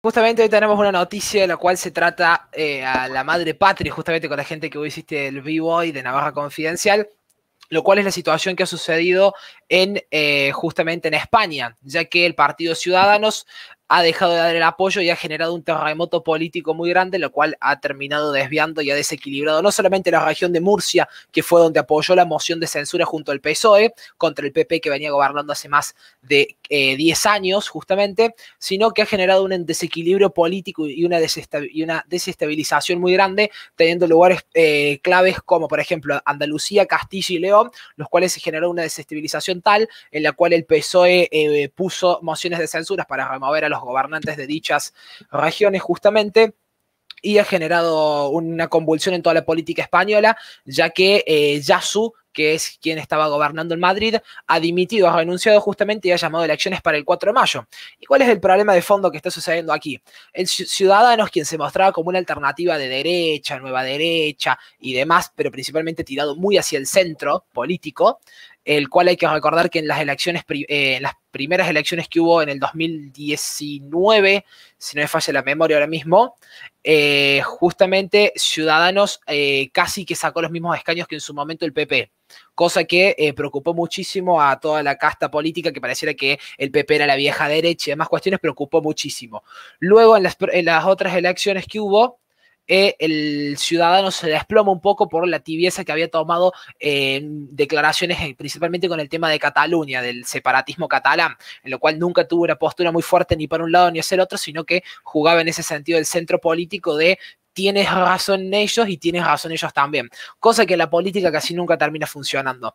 Justamente hoy tenemos una noticia de la cual se trata eh, a la madre patria, justamente con la gente que hoy hiciste el vivo y de Navarra Confidencial, lo cual es la situación que ha sucedido en, eh, justamente en España, ya que el Partido Ciudadanos ha dejado de dar el apoyo y ha generado un terremoto político muy grande, lo cual ha terminado desviando y ha desequilibrado no solamente la región de Murcia, que fue donde apoyó la moción de censura junto al PSOE contra el PP que venía gobernando hace más de 10 eh, años justamente, sino que ha generado un desequilibrio político y una, desestabilización muy grande, teniendo lugares eh, claves como por ejemplo Andalucía, Castilla y León, los cuales se generó una desestabilización tal en la cual el PSOE eh, puso mociones de censuras para remover a los gobernantes de dichas regiones justamente y ha generado una convulsión en toda la política española, ya que eh, Yasu, que es quien estaba gobernando en Madrid, ha dimitido, ha renunciado justamente y ha llamado elecciones para el 4 de mayo. ¿Y cuál es el problema de fondo que está sucediendo aquí? El Ciudadanos, quien se mostraba como una alternativa de derecha, nueva derecha y demás, pero principalmente tirado muy hacia el centro político, el cual hay que recordar que en las elecciones, eh, las primeras elecciones que hubo en el 2019, si no me falla la memoria ahora mismo, eh, justamente Ciudadanos eh, casi que sacó los mismos escaños que en su momento el PP, cosa que preocupó muchísimo a toda la casta política, que pareciera que el PP era la vieja derecha y demás cuestiones, preocupó muchísimo. Luego, en las, en las otras elecciones que hubo, el ciudadano se desploma un poco por la tibieza que había tomado en declaraciones eh, principalmente con el tema de Cataluña, del separatismo catalán, en lo cual nunca tuvo una postura muy fuerte ni para un lado ni hacia el otro, sino que jugaba en ese sentido el centro político de tienes razón ellos y tienes razón ellos también, cosa que la política casi nunca termina funcionando.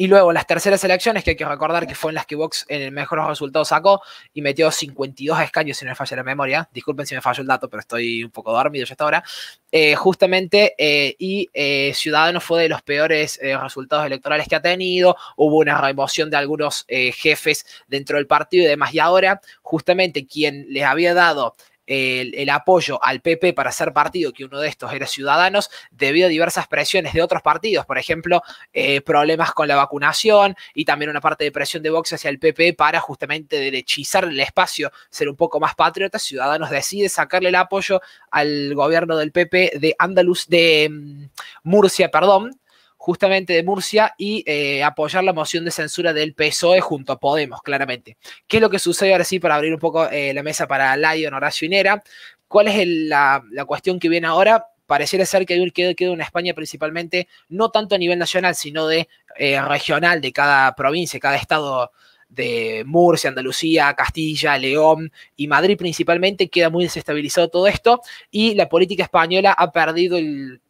Y luego las terceras elecciones, que hay que recordar que fue en las que Vox en el mejor resultado sacó y metió 52 escaños, si no me falla la memoria. Disculpen si me falló el dato, pero estoy un poco dormido ya hasta ahora. Eh, justamente, eh, y eh, Ciudadanos fue de los peores resultados electorales que ha tenido. Hubo una remoción de algunos jefes dentro del partido y demás. Y ahora, justamente, quien les había dado el, apoyo al PP para ser partido, que uno de estos era Ciudadanos, debido a diversas presiones de otros partidos, por ejemplo, eh, problemas con la vacunación y también una parte de presión de Vox hacia el PP para justamente derechizar el espacio, ser un poco más patriota. Ciudadanos decide sacarle el apoyo al gobierno del PP de Andaluz, de mm, Murcia, perdón, justamente de Murcia y eh, apoyar la moción de censura del PSOE junto a Podemos, claramente. ¿Qué es lo que sucede ahora sí para abrir un poco eh, la mesa para Lion, Horacio Inera? ¿Cuál es la, cuestión que viene ahora? pareciera ser que hay queda, queda una España principalmente, no tanto a nivel nacional, sino de eh, regional, de cada provincia, cada estado de Murcia, Andalucía, Castilla, León y Madrid principalmente, queda muy desestabilizado todo esto y la política española ha perdido el,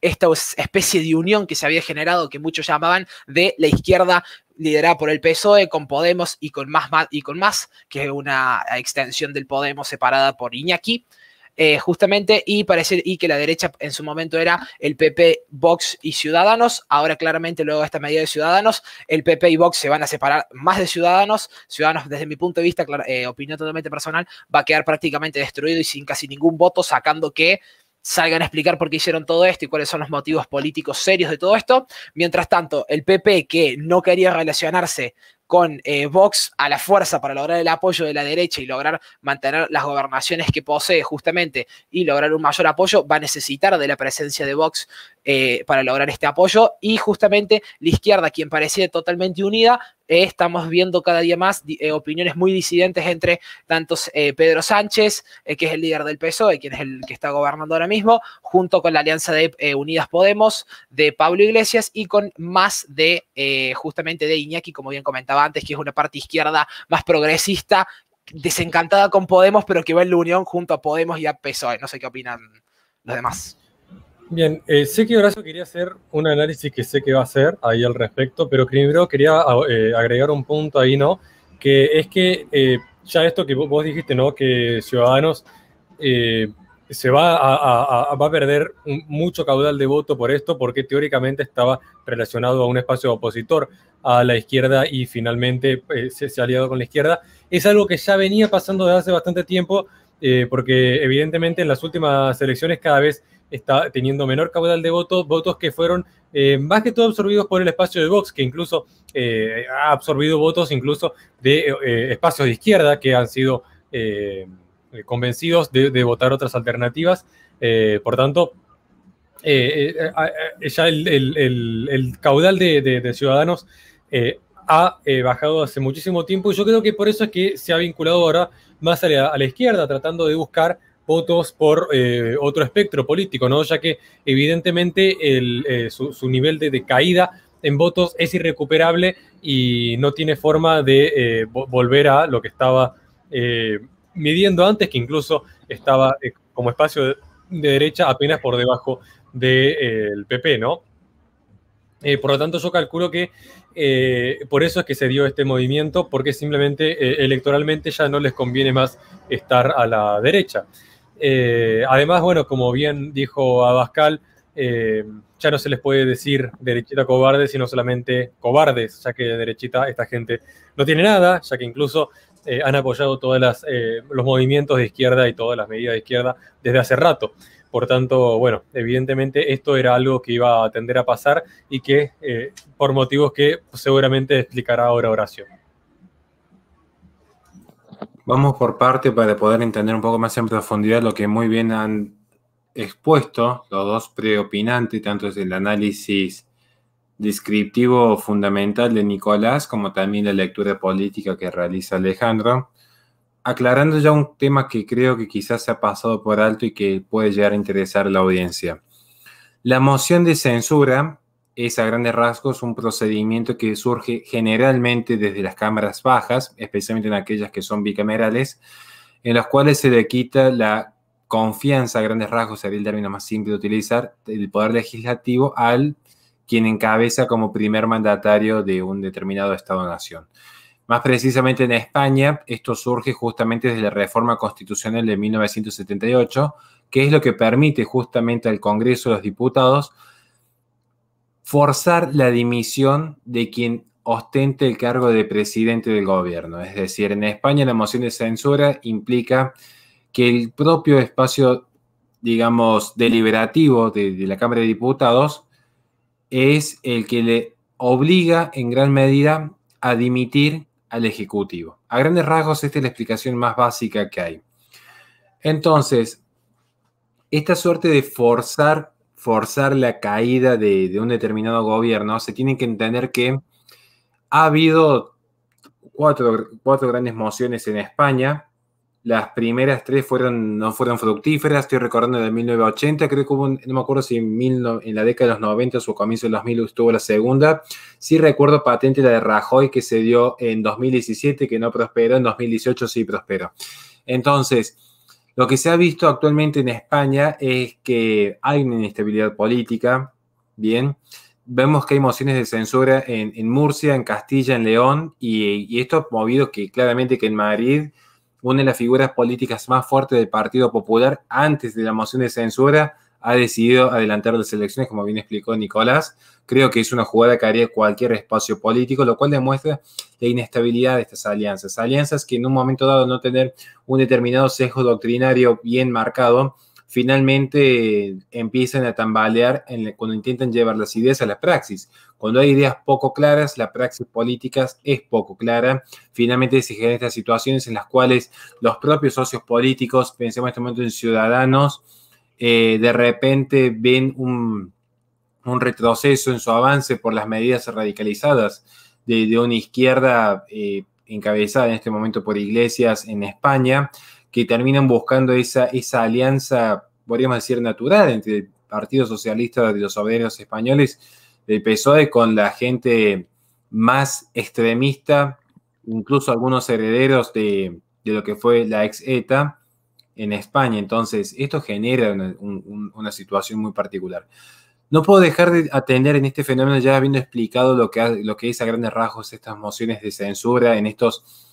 esta especie de unión que se había generado, que muchos llamaban de la izquierda liderada por el PSOE, con Podemos y con más, y con más que una extensión del Podemos separada por Iñaki. Eh, justamente, y, parece, y que la derecha en su momento era el PP, Vox y Ciudadanos. Ahora, claramente, luego de esta medida de Ciudadanos, el PP y Vox se van a separar más de Ciudadanos. Ciudadanos, desde mi punto de vista, eh, opinión totalmente personal, va a quedar prácticamente destruido y sin casi ningún voto, sacando que salgan a explicar por qué hicieron todo esto y cuáles son los motivos políticos serios de todo esto. Mientras tanto, el PP, que no quería relacionarse con eh, Vox a la fuerza para lograr el apoyo de la derecha y lograr mantener las gobernaciones que posee justamente y lograr un mayor apoyo, va a necesitar de la presencia de Vox eh, para lograr este apoyo. Y justamente la izquierda, quien parecía totalmente unida, eh, estamos viendo cada día más opiniones muy disidentes entre tantos Pedro Sánchez, que es el líder del PSOE, quien es el que está gobernando ahora mismo, junto con la alianza de Unidas Podemos, de Pablo Iglesias y con más de justamente de Iñaki, como bien comentaba antes que es una parte izquierda más progresista, desencantada con Podemos, pero que va en la unión junto a Podemos y a PSOE. No sé qué opinan los demás. Bien, eh, sé que Horacio quería hacer un análisis que sé que va a hacer ahí al respecto, pero primero quería ah, eh, agregar un punto ahí, ¿no? Que es que eh, ya esto que vos dijiste, ¿no? Que Ciudadanos se va a, perder mucho caudal de voto por esto, porque teóricamente estaba relacionado a un espacio opositor a la izquierda y finalmente eh, se, ha aliado con la izquierda. Es algo que ya venía pasando desde hace bastante tiempo, eh, porque evidentemente en las últimas elecciones cada vez está teniendo menor caudal de votos, votos que fueron eh, más que todo absorbidos por el espacio de Vox, que incluso ha absorbido votos incluso de espacios de izquierda que han sido... Eh, convencidos de, votar otras alternativas. Eh, por tanto, eh, ya el, caudal de, ciudadanos ha bajado hace muchísimo tiempo y yo creo que por eso es que se ha vinculado ahora más a la, izquierda, tratando de buscar votos por otro espectro político, ¿no? Ya que evidentemente su, nivel de, caída en votos es irrecuperable y no tiene forma de volver a lo que estaba midiendo antes, que incluso estaba eh, como espacio de, derecha apenas por debajo del PP, eh, ¿no? Eh, por lo tanto, yo calculo que por eso es que se dio este movimiento, porque simplemente electoralmente ya no les conviene más estar a la derecha. además, bueno, como bien dijo Abascal, ya no se les puede decir derechita cobarde, sino solamente cobardes, ya que derechita esta gente no tiene nada, ya que incluso eh, han apoyado todos eh, los movimientos de izquierda y todas las medidas de izquierda desde hace rato. Por tanto, bueno, evidentemente esto era algo que iba a tender a pasar y que eh, por motivos que seguramente explicará ahora Horacio. Vamos por parte para poder entender un poco más en profundidad lo que muy bien han expuesto los dos preopinantes, tanto desde el análisis descriptivo fundamental de Nicolás, como también la lectura política que realiza Alejandro, aclarando ya un tema que creo que quizás se ha pasado por alto y que puede llegar a interesar a la audiencia. La moción de censura es a grandes rasgos un procedimiento que surge generalmente desde las cámaras bajas, especialmente en aquellas que son bicamerales, en las cuales se le quita la confianza a grandes rasgos, sería el término más simple de utilizar, del poder legislativo al quien encabeza como primer mandatario de un determinado Estado-nación. Más precisamente en España, esto surge justamente desde la reforma constitucional de 1978, que es lo que permite justamente al Congreso de los Diputados forzar la dimisión de quien ostente el cargo de presidente del gobierno. Es decir, en España la moción de censura implica que el propio espacio, digamos, deliberativo de, de la Cámara de Diputados es el que le obliga en gran medida a dimitir al Ejecutivo. A grandes rasgos, esta es la explicación más básica que hay. Entonces, esta suerte de forzar, forzar la caída de, un determinado gobierno, se tiene que entender que ha habido cuatro, cuatro grandes mociones en España las primeras tres fueron, no fueron fructíferas, estoy recordando de 1980, creo que hubo, no me acuerdo si en, mil, en la década de los 90 o comienzo de los 2000 estuvo la segunda. Sí recuerdo patente la de Rajoy que se dio en 2017, que no prosperó, en 2018 sí prosperó. Entonces, lo que se ha visto actualmente en España es que hay una inestabilidad política, bien, vemos que hay mociones de censura en, Murcia, en Castilla, en León, y, y, esto movido que claramente que en Madrid una de las figuras políticas más fuertes del Partido Popular antes de la moción de censura, ha decidido adelantar las elecciones, como bien explicó Nicolás. Creo que es una jugada que haría cualquier espacio político, lo cual demuestra la inestabilidad de estas alianzas. Alianzas que en un momento dado no tener un determinado sesgo doctrinario bien marcado, finalmente empiezan a tambalear cuando intentan llevar las ideas a la praxis. Cuando hay ideas poco claras, la praxis política es poco clara. Finalmente se generan estas situaciones en las cuales los propios socios políticos, pensemos en este momento en ciudadanos, eh, de repente ven un, retroceso en su avance por las medidas radicalizadas de, una izquierda eh, encabezada en este momento por iglesias en España, que terminan buscando esa, esa alianza, podríamos decir, natural entre el Partido Socialista de los soberanos Españoles, del PSOE, con la gente más extremista, incluso algunos herederos de, lo que fue la ex ETA en España. Entonces, esto genera una, situación muy particular. No puedo dejar de atender en este fenómeno, ya habiendo explicado lo que, lo que es a grandes rasgos estas mociones de censura en estos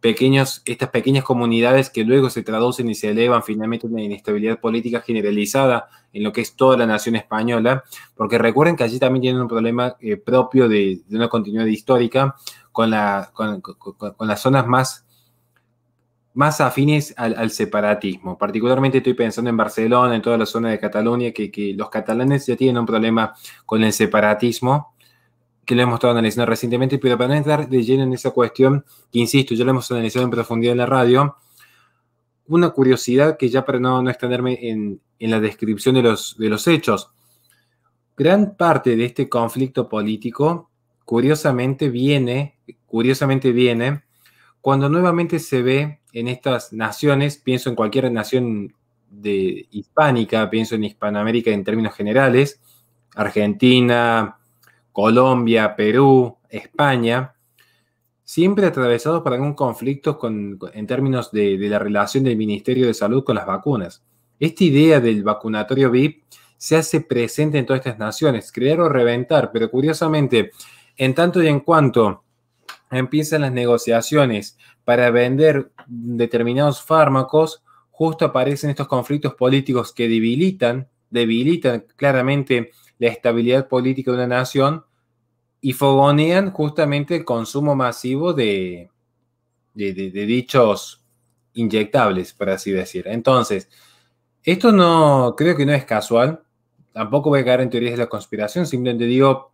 pequeños, estas pequeñas comunidades que luego se traducen y se elevan finalmente a una inestabilidad política generalizada en lo que es toda la nación española, porque recuerden que allí también tienen un problema eh, propio de, una continuidad histórica con, la, con, las zonas más, más afines al, separatismo. Particularmente estoy pensando en Barcelona, en toda la zona de Cataluña, que, que los catalanes ya tienen un problema con el separatismo que lo hemos estado analizando recientemente, pero para no entrar de lleno en esa cuestión, que insisto, ya lo hemos analizado en profundidad en la radio, una curiosidad que ya para no, no extenderme en, la descripción de los, de los hechos, gran parte de este conflicto político, curiosamente viene, curiosamente viene, cuando nuevamente se ve en estas naciones, pienso en cualquier nación de hispánica, pienso en Hispanoamérica en términos generales, Argentina, Colombia, Perú, España, siempre atravesados por algún conflicto con, en términos de, la relación del Ministerio de Salud con las vacunas. Esta idea del vacunatorio VIP se hace presente en todas estas naciones, creer o reventar, pero curiosamente, en tanto y en cuanto empiezan las negociaciones para vender determinados fármacos, justo aparecen estos conflictos políticos que debilitan, debilitan claramente la estabilidad política de una nación y fogonean justamente el consumo masivo de, de, dichos inyectables, por así decir. Entonces, esto no creo que no es casual. Tampoco voy a caer en teorías de la conspiración, simplemente digo,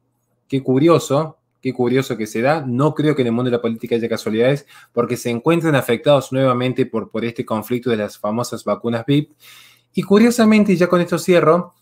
qué curioso, qué curioso que se da. No creo que en el mundo de la política haya casualidades, porque se encuentran afectados nuevamente por, por este conflicto de las famosas vacunas VIP. Y curiosamente, ya con esto cierro,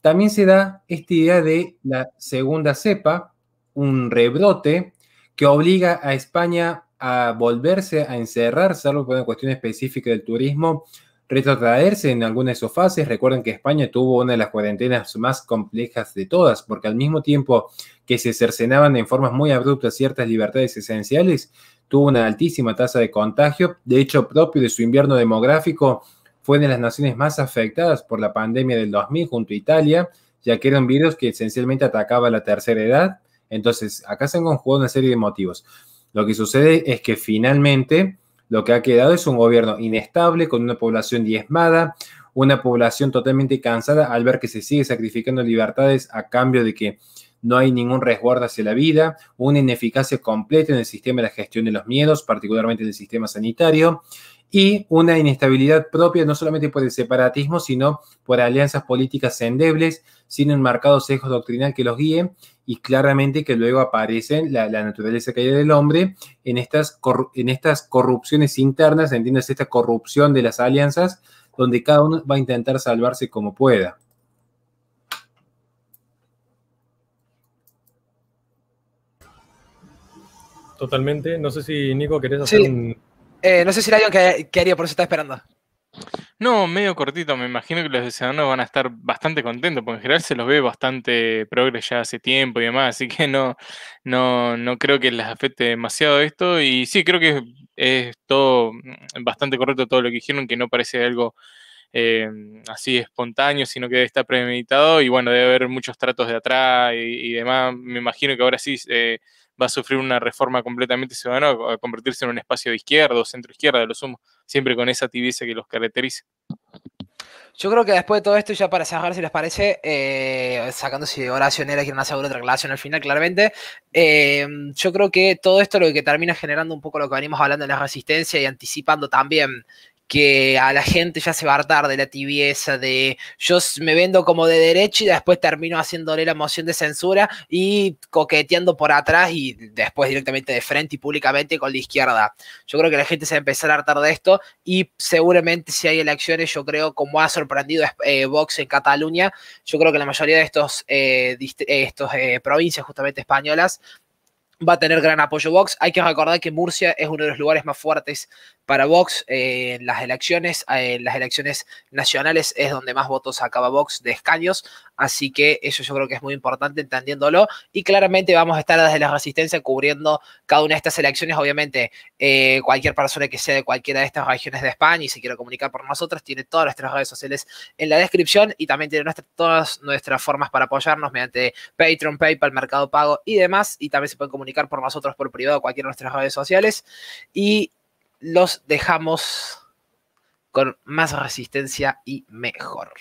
también se da esta idea de la segunda cepa, un rebrote que obliga a España a volverse a encerrar, salvo por una cuestión específica del turismo, retrotraerse en alguna de sus fases. Recuerden que España tuvo una de las cuarentenas más complejas de todas, porque al mismo tiempo que se cercenaban en formas muy abruptas ciertas libertades esenciales, tuvo una altísima tasa de contagio, de hecho propio de su invierno demográfico, fue de las naciones más afectadas por la pandemia del 2000 junto a Italia, ya que eran un virus que esencialmente atacaba a la tercera edad. Entonces, acá se han conjugado una serie de motivos. Lo que sucede es que finalmente lo que ha quedado es un gobierno inestable, con una población diezmada, una población totalmente cansada al ver que se sigue sacrificando libertades a cambio de que no hay ningún resguardo hacia la vida, una ineficacia completa en el sistema de la gestión de los miedos, particularmente en el sistema sanitario, y una inestabilidad propia no solamente por el separatismo, sino por alianzas políticas endebles, sin un marcado sesgo doctrinal que los guíe, y claramente que luego aparecen la, naturaleza caída del hombre en estas, en estas corrupciones internas, entiendes esta corrupción de las alianzas, donde cada uno va a intentar salvarse como pueda. Totalmente. No sé si, Nico, querés hacer un, eh, no sé si alguien que, haría, por eso está esperando. No, medio cortito. Me imagino que los Ciudadanos van a estar bastante contentos, porque en general se los ve bastante progres ya hace tiempo y demás, así que no, no, no creo que les afecte demasiado esto. Y sí, creo que es, todo bastante correcto todo lo que dijeron, que no parece algo eh, así espontáneo, sino que está premeditado y bueno, debe haber muchos tratos de atrás y, demás. Me imagino que ahora sí eh, va a sufrir una reforma completamente ciudadana a convertirse en un espacio de izquierda o centro izquierda, de lo sumo, siempre con esa tibieza que los caracteriza. Yo creo que después de todo esto, ya para cerrar, si les parece, eh, sacándose de si Horacio Nera quieren hacer otra relación al final, claramente, eh, yo creo que todo esto lo que termina generando un poco lo que venimos hablando en la resistencia y anticipando también que a la gente ya se va a hartar de la tibieza, de yo me vendo como de derecha y después termino haciéndole la moción de censura y coqueteando por atrás y después directamente de frente y públicamente con la izquierda. Yo creo que la gente se va a empezar a hartar de esto y seguramente si hay elecciones, yo creo, como ha sorprendido eh, Vox en Cataluña, yo creo que la mayoría de estos, eh, eh, provincias justamente españolas va a tener gran apoyo Vox. Hay que recordar que Murcia es uno de los lugares más fuertes para Vox en eh, las elecciones, en eh, las elecciones nacionales es donde más votos acaba Vox de escaños, así que eso yo creo que es muy importante entendiéndolo y claramente vamos a estar desde la resistencia cubriendo cada una de estas elecciones, obviamente eh, cualquier persona que sea de cualquiera de estas regiones de España y se quiera comunicar por nosotros tiene todas nuestras redes sociales en la descripción y también tiene todas nuestras formas para apoyarnos mediante Patreon, PayPal, Mercado Pago y demás y también se pueden comunicar por nosotros por privado cualquiera de nuestras redes sociales y los dejamos con más resistencia y mejor.